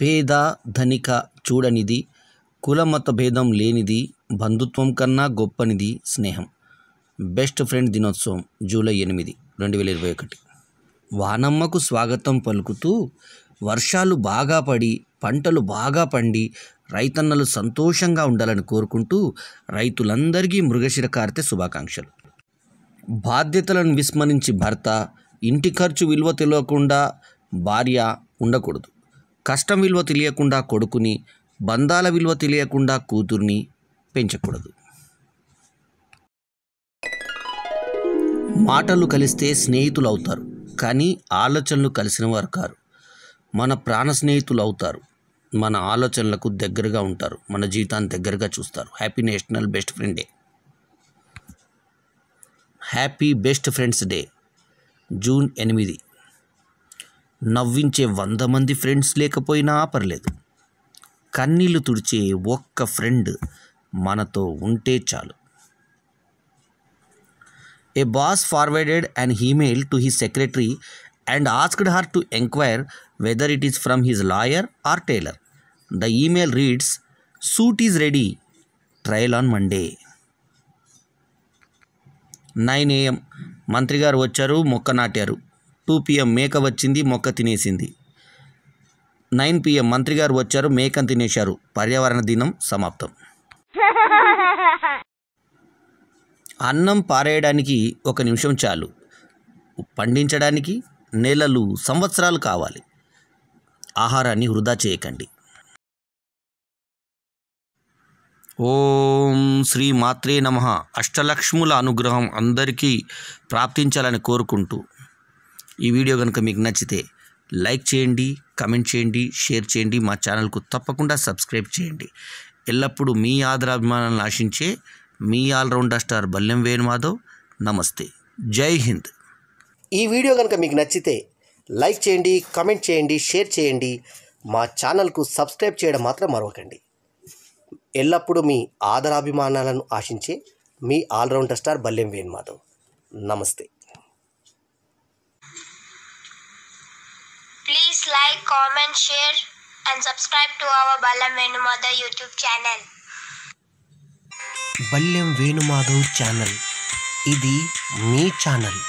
పేద ధనిక చూడనిది కులమత భేదం లేనిది బంధుత్వం కన్నా గొప్పనిది స్నేహం బెస్ట్ ఫ్రెండ్ దినోత్సవం జూలై ఎనిమిది రెండు వేల ఇరవై ఒకటి వానమ్మకు స్వాగతం పలుకుతూ వర్షాలు బాగా పడి పంటలు బాగా పండి రైతన్నలు సంతోషంగా ఉండాలని కోరుకుంటూ రైతులందరికీ మృగశిర కార్తె శుభాకాంక్షలు బాధ్యతలను విస్మరించి భర్త ఇంటి ఖర్చు విలువ తెలియకుండా భార్య ఉండకూడదు కష్టం విలువ తెలియకుండా కొడుకుని బంధాల విలువ తెలియకుండా కూతుర్ని పెంచకూడదు మాటలు కలిస్తే స్నేహితులు అవుతారు కానీ ఆలోచనలు కలిసిన వారు కారు మన ప్రాణ స్నేహితులు అవుతారు మన ఆలోచనలకు దగ్గరగా ఉంటారు మన జీవితాన్ని దగ్గరగా చూస్తారు happy national best friend day happy best friends day June ఎనిమిది నవ్వించే వంద మంది ఫ్రెండ్స్ లేకపోయినా పర్లేదు కన్నీళ్లు తుడిచే ఒక్క ఫ్రెండ్ మనతో ఉంటే చాలు a boss forwarded and his email to his secretary and asked her to enquire whether it is from his lawyer or tailor the email reads suit is ready trial on Monday nine AM మంత్రి గారు వచ్చారు మొక్క నాటారు two PM మేక వచ్చింది మొక్క తినేసింది nine PM మంత్రి గారు వచ్చారు మేకను తినేశారు పర్యావరణ దినం సమాప్తం అన్నం పారేయడానికి ఒక నిమిషం చాలు పండించడానికి నెలలు సంవత్సరాలు కావాలి ఆహారాన్ని వృధా చేయకండి ఓం శ్రీ మాత్రే నమ అష్టలక్ష్ముల అనుగ్రహం అందరికీ ప్రాప్తించాలని కోరుకుంటూ ఈ వీడియో కనుక మీకు నచ్చితే లైక్ చేయండి కమెంట్ చేయండి షేర్ చేయండి మా ఛానల్కు తప్పకుండా సబ్స్క్రైబ్ చేయండి ఎల్లప్పుడూ మీ ఆదరాభిమానాలను ఆశించే మీ ఆల్రౌండర్ స్టార్ బల్యం వేణుమాధవ్ నమస్తే జై హింద్ ఈ వీడియో కనుక మీకు నచ్చితే లైక్ చేయండి కమెంట్ చేయండి షేర్ చేయండి మా ఛానల్కు సబ్స్క్రైబ్ చేయడం మాత్రం మరవకండి ఎల్లప్పుడూ మీ ఆదరాభిమానాలను ఆశించే మీ ఆల్రౌండర్ స్టార్ బల్యం వేణుమాధవ్ నమస్తే Please like, comment, share and subscribe to our Balam Venumada YouTube channel. Balyam Venumadhav channel ఇది మీ ఛానల్